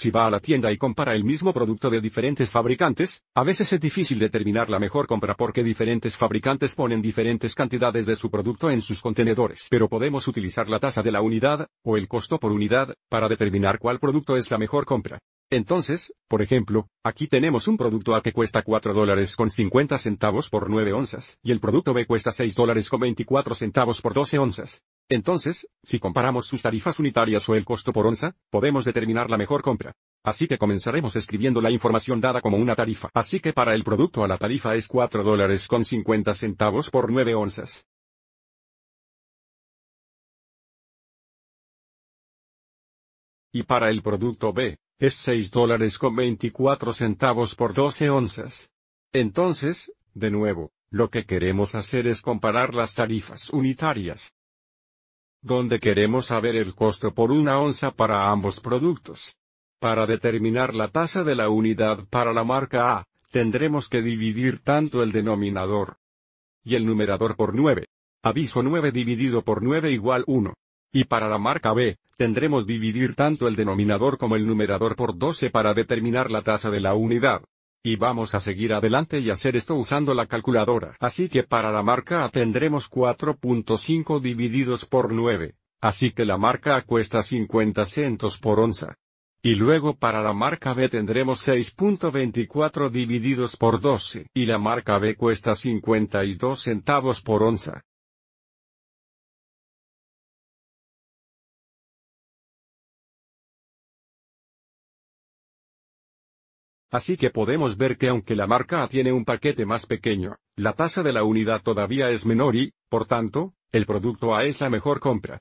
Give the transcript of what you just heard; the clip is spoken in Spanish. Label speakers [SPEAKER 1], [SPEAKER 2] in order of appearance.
[SPEAKER 1] Si va a la tienda y compara el mismo producto de diferentes fabricantes, a veces es difícil determinar la mejor compra porque diferentes fabricantes ponen diferentes cantidades de su producto en sus contenedores. Pero podemos utilizar la tasa de la unidad, o el costo por unidad, para determinar cuál producto es la mejor compra. Entonces, por ejemplo, aquí tenemos un producto A que cuesta 4 dólares con 50 centavos por 9 onzas, y el producto B cuesta 6 dólares con 24 centavos por 12 onzas. Entonces, si comparamos sus tarifas unitarias o el costo por onza, podemos determinar la mejor compra. Así que comenzaremos escribiendo la información dada como una tarifa. Así que para el producto a la tarifa es 4 dólares con 50 centavos por 9 onzas. Y para el producto B, es 6 dólares con 24 centavos por 12 onzas. Entonces, de nuevo, lo que queremos hacer es comparar las tarifas unitarias donde queremos saber el costo por una onza para ambos productos. Para determinar la tasa de la unidad para la marca A, tendremos que dividir tanto el denominador y el numerador por 9. Aviso 9 dividido por 9 igual 1. Y para la marca B, tendremos dividir tanto el denominador como el numerador por 12 para determinar la tasa de la unidad. Y vamos a seguir adelante y hacer esto usando la calculadora. Así que para la marca A tendremos 4.5 divididos por 9. Así que la marca A cuesta 50 centos por onza. Y luego para la marca B tendremos 6.24 divididos por 12. Y la marca B cuesta 52 centavos por onza.
[SPEAKER 2] Así que podemos ver
[SPEAKER 1] que aunque la marca A tiene un paquete más pequeño, la tasa de la unidad todavía es menor y, por tanto, el producto A es la mejor compra.